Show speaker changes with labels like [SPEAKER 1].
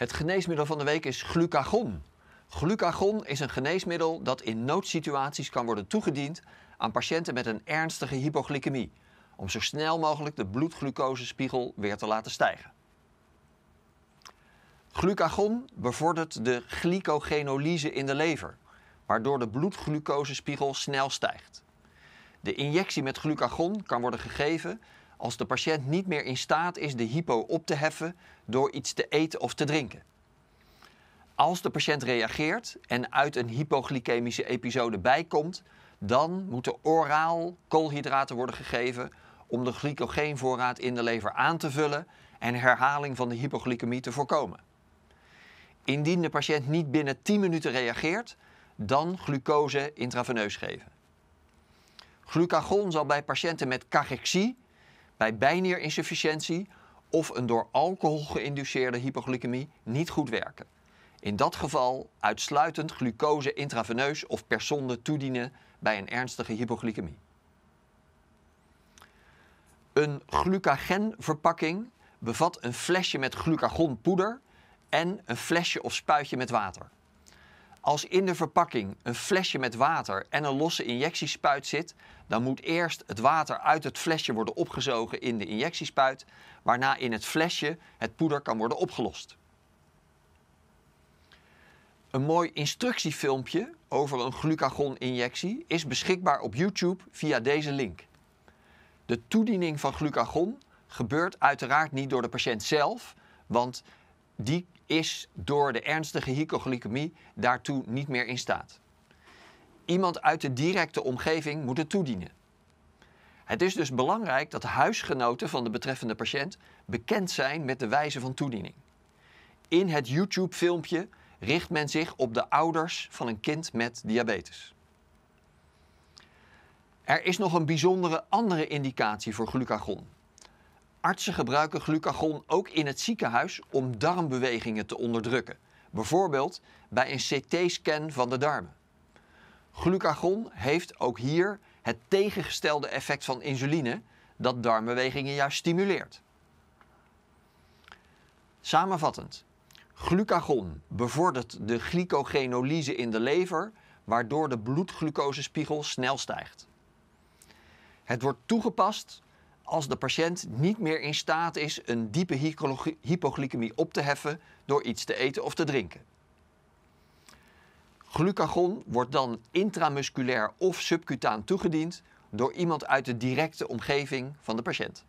[SPEAKER 1] Het geneesmiddel van de week is glucagon. Glucagon is een geneesmiddel dat in noodsituaties kan worden toegediend aan patiënten met een ernstige hypoglycemie, om zo snel mogelijk de bloedglucosespiegel weer te laten stijgen. Glucagon bevordert de glycogenolyse in de lever, waardoor de bloedglucosespiegel snel stijgt. De injectie met glucagon kan worden gegeven als de patiënt niet meer in staat is de hypo op te heffen door iets te eten of te drinken. Als de patiënt reageert en uit een hypoglycemische episode bijkomt, dan moeten oraal koolhydraten worden gegeven om de glycogeenvoorraad in de lever aan te vullen en herhaling van de hypoglycemie te voorkomen. Indien de patiënt niet binnen 10 minuten reageert, dan glucose intraveneus geven. Glucagon zal bij patiënten met cachexie bij bijnierinsufficiëntie of een door alcohol geïnduceerde hypoglycemie niet goed werken. In dat geval uitsluitend glucose intraveneus of per sonde toedienen bij een ernstige hypoglycemie. Een glucagenverpakking bevat een flesje met glucagonpoeder en een flesje of spuitje met water. Als in de verpakking een flesje met water en een losse injectiespuit zit, dan moet eerst het water uit het flesje worden opgezogen in de injectiespuit, waarna in het flesje het poeder kan worden opgelost. Een mooi instructiefilmpje over een glucagon-injectie is beschikbaar op YouTube via deze link. De toediening van glucagon gebeurt uiteraard niet door de patiënt zelf, want die is door de ernstige hypoglycemie daartoe niet meer in staat. Iemand uit de directe omgeving moet het toedienen. Het is dus belangrijk dat huisgenoten van de betreffende patiënt bekend zijn met de wijze van toediening. In het YouTube-filmpje richt men zich op de ouders van een kind met diabetes. Er is nog een bijzondere andere indicatie voor glucagon, Artsen gebruiken glucagon ook in het ziekenhuis om darmbewegingen te onderdrukken, bijvoorbeeld bij een CT-scan van de darmen. Glucagon heeft ook hier het tegengestelde effect van insuline, dat darmbewegingen juist stimuleert. Samenvattend, glucagon bevordert de glycogenolyse in de lever, waardoor de bloedglucosespiegel snel stijgt. Het wordt toegepast als de patiënt niet meer in staat is een diepe hypoglycemie op te heffen door iets te eten of te drinken. Glucagon wordt dan intramusculair of subcutaan toegediend door iemand uit de directe omgeving van de patiënt.